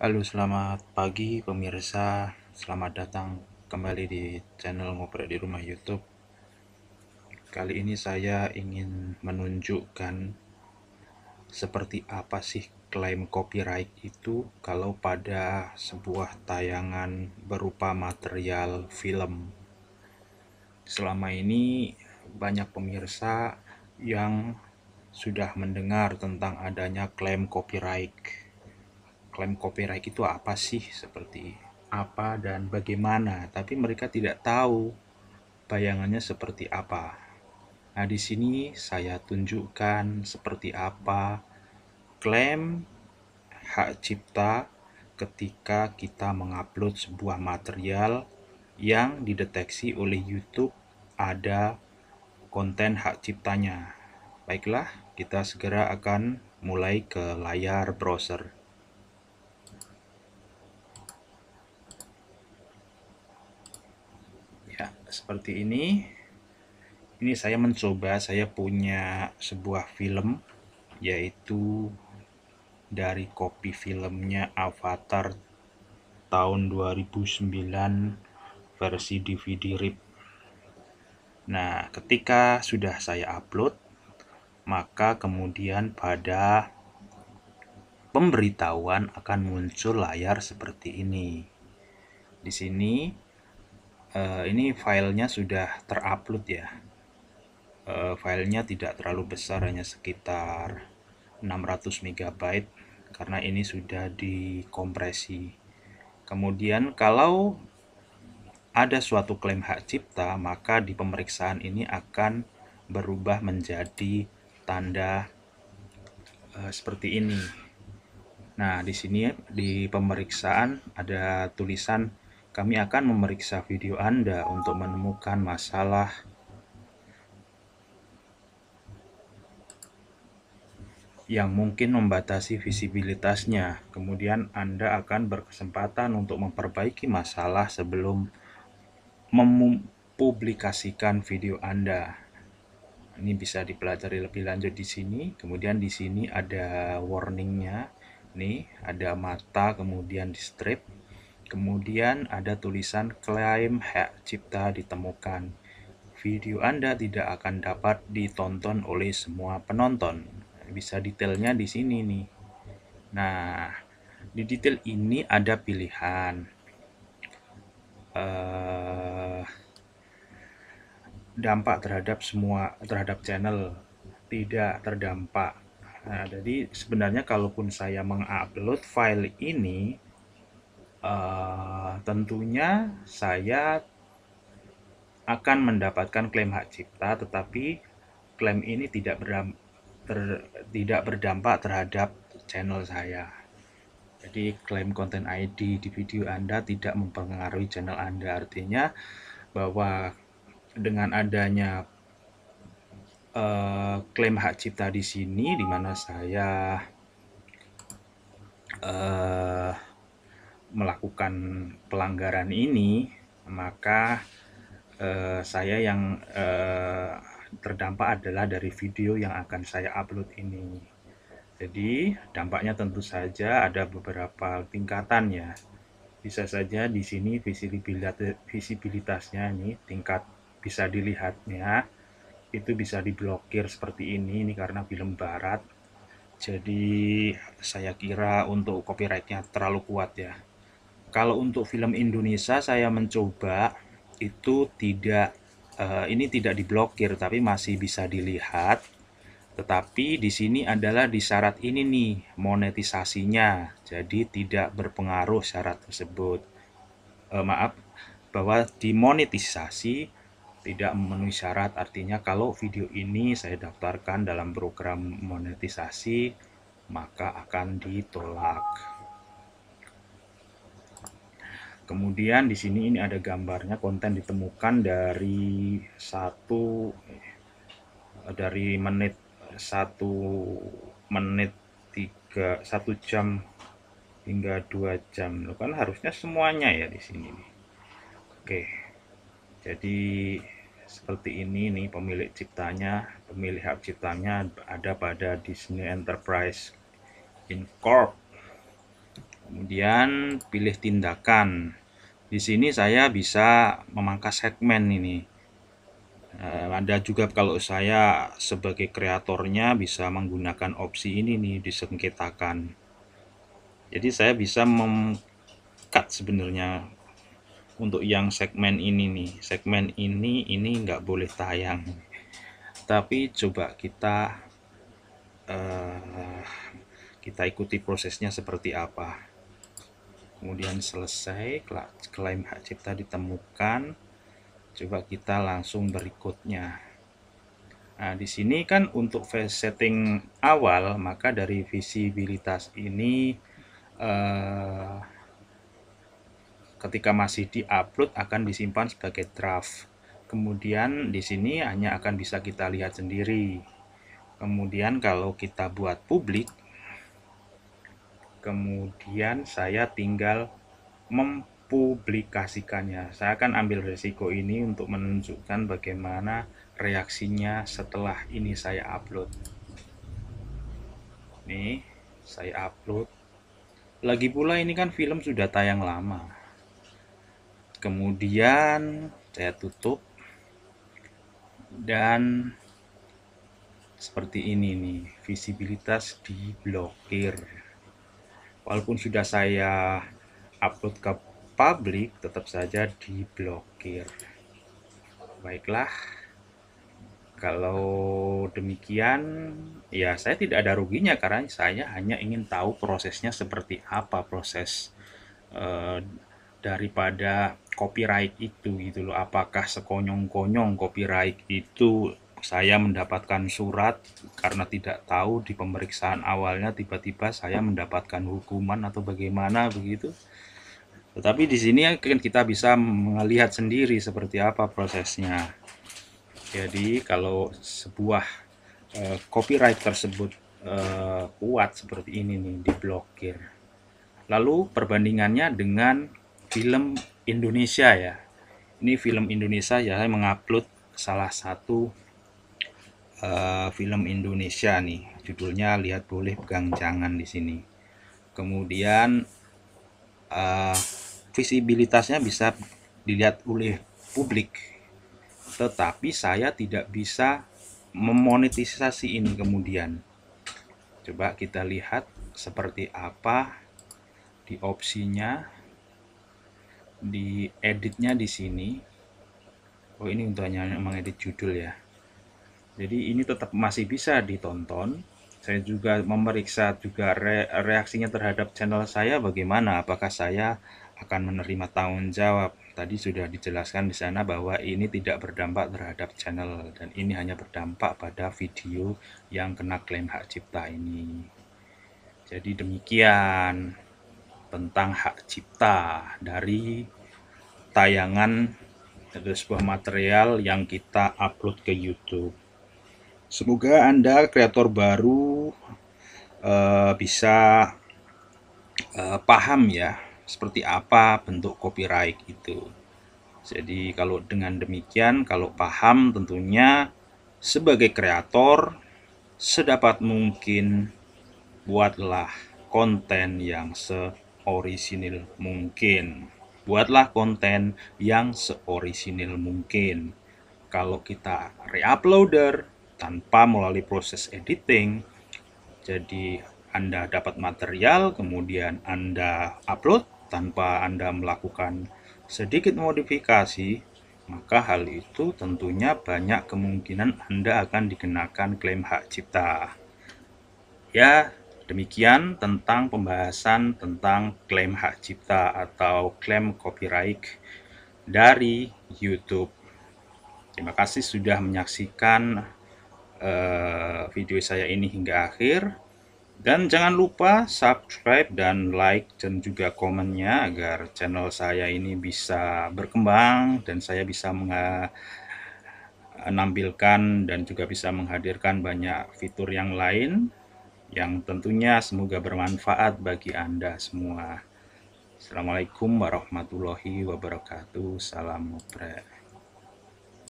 Halo selamat pagi pemirsa Selamat datang kembali di channel ngoprek di rumah youtube Kali ini saya ingin menunjukkan Seperti apa sih klaim copyright itu Kalau pada sebuah tayangan berupa material film Selama ini banyak pemirsa yang sudah mendengar tentang adanya klaim copyright klaim copyright itu apa sih seperti apa dan bagaimana tapi mereka tidak tahu bayangannya seperti apa nah di sini saya tunjukkan seperti apa klaim hak cipta ketika kita mengupload sebuah material yang dideteksi oleh YouTube ada konten hak ciptanya. Baiklah, kita segera akan mulai ke layar browser. seperti ini ini saya mencoba saya punya sebuah film yaitu dari kopi filmnya Avatar tahun 2009 versi DVD RIP nah ketika sudah saya upload maka kemudian pada pemberitahuan akan muncul layar seperti ini di sini uh, ini filenya sudah terupload ya uh, filenya tidak terlalu besar hanya sekitar 600 MB karena ini sudah dikompresi kemudian kalau ada suatu klaim hak cipta maka di pemeriksaan ini akan berubah menjadi tanda uh, seperti ini Nah, di sini di pemeriksaan ada tulisan kami akan memeriksa video Anda untuk menemukan masalah yang mungkin membatasi visibilitasnya. Kemudian Anda akan berkesempatan untuk memperbaiki masalah sebelum mempublikasikan video Anda. Ini bisa dipelajari lebih lanjut di sini. Kemudian di sini ada warningnya. Nih, ada mata, kemudian di strip. Kemudian ada tulisan klaim hak cipta ditemukan. Video Anda tidak akan dapat ditonton oleh semua penonton. Bisa detailnya di sini nih. Nah, di detail ini ada pilihan. Uh, dampak terhadap semua terhadap channel tidak terdampak. Nah, jadi sebenarnya kalaupun saya mengupload file ini Eh, tentunya saya akan mendapatkan klaim hak cipta tetapi klaim ini tidak berdampak, ter, tidak berdampak terhadap channel saya jadi klaim konten ID di video Anda tidak mempengaruhi channel Anda artinya bahwa dengan adanya uh, klaim hak cipta di sini di mana saya uh, melakukan pelanggaran ini, maka eh, saya yang eh, terdampak adalah dari video yang akan saya upload ini. Jadi, dampaknya tentu saja ada beberapa tingkatan ya. Bisa saja di sini visibilitasnya ini tingkat bisa dilihatnya itu bisa diblokir seperti ini ini karena film barat jadi saya kira untuk copyrightnya terlalu kuat ya kalau untuk film Indonesia saya mencoba itu tidak uh, ini tidak diblokir tapi masih bisa dilihat tetapi di sini adalah di syarat ini nih monetisasinya jadi tidak berpengaruh syarat tersebut uh, maaf bahwa dimonetisasi tidak memenuhi syarat artinya kalau video ini saya daftarkan dalam program monetisasi maka akan ditolak Kemudian di sini ini ada gambarnya konten ditemukan dari satu eh, dari menit satu menit tiga satu jam hingga dua jam lo kan harusnya semuanya ya di sini Oke jadi seperti ini nih pemilik ciptanya pemilik hak ciptanya ada pada Disney Enterprise Incorp kemudian pilih tindakan di sini saya bisa memangkas segmen ini. Eh, ada juga kalau saya sebagai kreatornya bisa menggunakan opsi ini nih disengketakan. Jadi saya bisa mengkat sebenarnya untuk yang segmen ini nih. Segmen ini ini nggak boleh tayang. Tapi coba kita uh, kita ikuti prosesnya seperti apa kemudian selesai klaim hak cipta ditemukan coba kita langsung berikutnya nah di sini kan untuk face setting awal maka dari visibilitas ini eh, ketika masih di upload akan disimpan sebagai draft kemudian di sini hanya akan bisa kita lihat sendiri kemudian kalau kita buat publik kemudian saya tinggal mempublikasikannya. Saya akan ambil resiko ini untuk menunjukkan bagaimana reaksinya setelah ini saya upload. Nih, saya upload. Lagi pula ini kan film sudah tayang lama. Kemudian saya tutup dan seperti ini nih, visibilitas diblokir walaupun sudah saya upload ke publik, tetap saja diblokir baiklah kalau demikian ya saya tidak ada ruginya karena saya hanya ingin tahu prosesnya seperti apa proses eh, daripada copyright itu gitu loh apakah sekonyong-konyong copyright itu saya mendapatkan surat karena tidak tahu di pemeriksaan awalnya tiba-tiba saya mendapatkan hukuman atau bagaimana begitu. Tetapi di sini ya, kan kita bisa melihat sendiri seperti apa prosesnya. Jadi kalau sebuah eh, copyright tersebut eh, kuat seperti ini nih diblokir. Lalu perbandingannya dengan film Indonesia ya. Ini film Indonesia ya saya mengupload salah satu uh, film Indonesia nih. Judulnya lihat boleh pegang jangan di sini. Kemudian uh, visibilitasnya bisa dilihat oleh publik. Tetapi saya tidak bisa memonetisasi ini kemudian. Coba kita lihat seperti apa di opsinya di editnya di sini. Oh ini untuk hanya mengedit judul ya. Jadi ini tetap masih bisa ditonton. Saya juga memeriksa juga re reaksinya terhadap channel saya bagaimana, apakah saya akan menerima tanggung jawab. Tadi sudah dijelaskan di sana bahwa ini tidak berdampak terhadap channel dan ini hanya berdampak pada video yang kena klaim hak cipta ini. Jadi demikian tentang hak cipta dari tayangan dari eh, sebuah material yang kita upload ke YouTube. Semoga Anda kreator baru uh, bisa uh, paham ya seperti apa bentuk copyright itu. Jadi kalau dengan demikian kalau paham tentunya sebagai kreator sedapat mungkin buatlah konten yang seorisinil mungkin. Buatlah konten yang seorisinil mungkin. Kalau kita reuploader tanpa melalui proses editing. Jadi Anda dapat material, kemudian Anda upload tanpa Anda melakukan sedikit modifikasi, maka hal itu tentunya banyak kemungkinan Anda akan dikenakan klaim hak cipta. Ya, demikian tentang pembahasan tentang klaim hak cipta atau klaim copyright dari YouTube. Terima kasih sudah menyaksikan Eh, video saya ini hingga akhir dan jangan lupa subscribe dan like dan juga komennya agar channel saya ini bisa berkembang dan saya bisa menampilkan dan juga bisa menghadirkan banyak fitur yang lain yang tentunya semoga bermanfaat bagi Anda semua. Assalamualaikum warahmatullahi wabarakatuh. Salam mutre.